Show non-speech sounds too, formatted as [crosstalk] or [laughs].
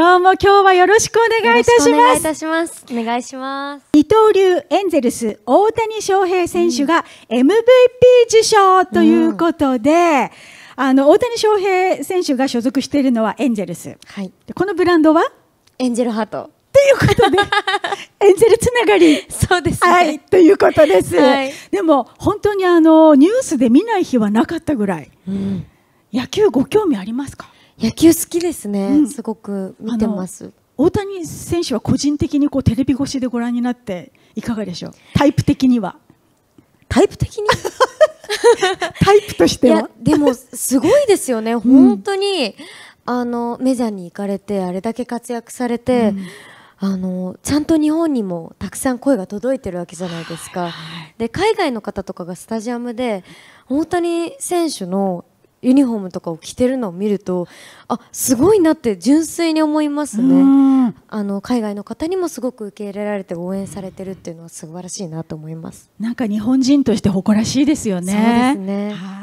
どうも今日はよろしくお願いいたします。お願いいたします。お願いします。二刀流エンゼルス大谷翔平選手が MVP 受賞ということで、うん、あの大谷翔平選手が所属しているのはエンゼルス。はい。このブランドはエンジェルハート。ということで、[laughs] エンゼルつながり。そうです、ね、はい、ということです。はい、でも、本当にあのニュースで見ない日はなかったぐらい。うん、野球ご興味ありますか。野球好きですね、うん、すごく見てます大谷選手は個人的にこうテレビ越しでご覧になっていかがでしょうタイプ的にはタイプ的に [laughs] タイプとしてはでもすごいですよね本当にあのメジャーに行かれてあれだけ活躍されて、うん、あのちゃんと日本にもたくさん声が届いてるわけじゃないですか、はい、で海外の方とかがスタジアムで大谷選手のユニフォームとかを着てるのを見るとあすごいなって純粋に思いますねあの海外の方にもすごく受け入れられて応援されてるっていうのは素晴らしいなと思いますなんか日本人として誇らしいですよねそうですね